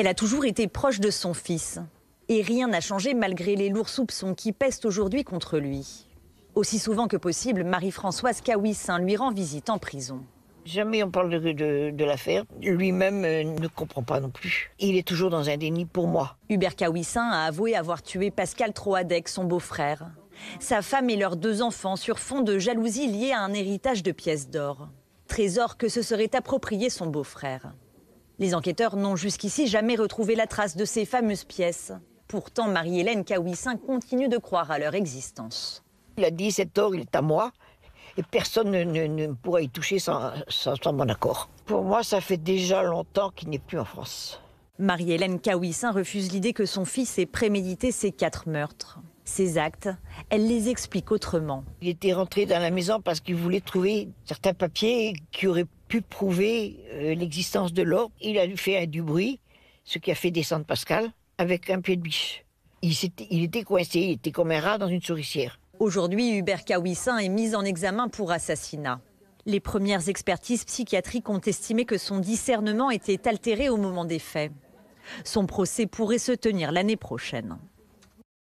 Elle a toujours été proche de son fils. Et rien n'a changé malgré les lourds soupçons qui pèsent aujourd'hui contre lui. Aussi souvent que possible, Marie-Françoise Kawissin lui rend visite en prison. Jamais on parle de, l'affaire. Lui-même euh, ne comprend pas non plus. Il est toujours dans un déni pour moi. Hubert Kawissin a avoué avoir tué Pascal Troadec, son beau-frère. Sa femme et leurs deux enfants sur fond de jalousie liée à un héritage de pièces d'or. Trésor que se serait approprié son beau-frère. Les enquêteurs n'ont jusqu'ici jamais retrouvé la trace de ces fameuses pièces. Pourtant, Marie-Hélène Kawissin continue de croire à leur existence. Il a dit cet or, il est à moi, et personne ne, ne, pourra y toucher sans, sans, mon accord. Pour moi, ça fait déjà longtemps qu'il n'est plus en France. Marie-Hélène Kawissin refuse l'idée que son fils ait prémédité ces quatre meurtres. Ces actes, elle les explique autrement. Il était rentré dans la maison parce qu'il voulait trouver certains papiers qui auraient pu prouver euh, l'existence de l'or. Il a fait un du bruit, ce qui a fait descendre Pascal, avec un pied de biche. Il, il était coincé, il était comme un rat dans une souricière. Aujourd'hui, Hubert Kawissin est mis en examen pour assassinat. Les premières expertises psychiatriques ont estimé que son discernement était altéré au moment des faits. Son procès pourrait se tenir l'année prochaine.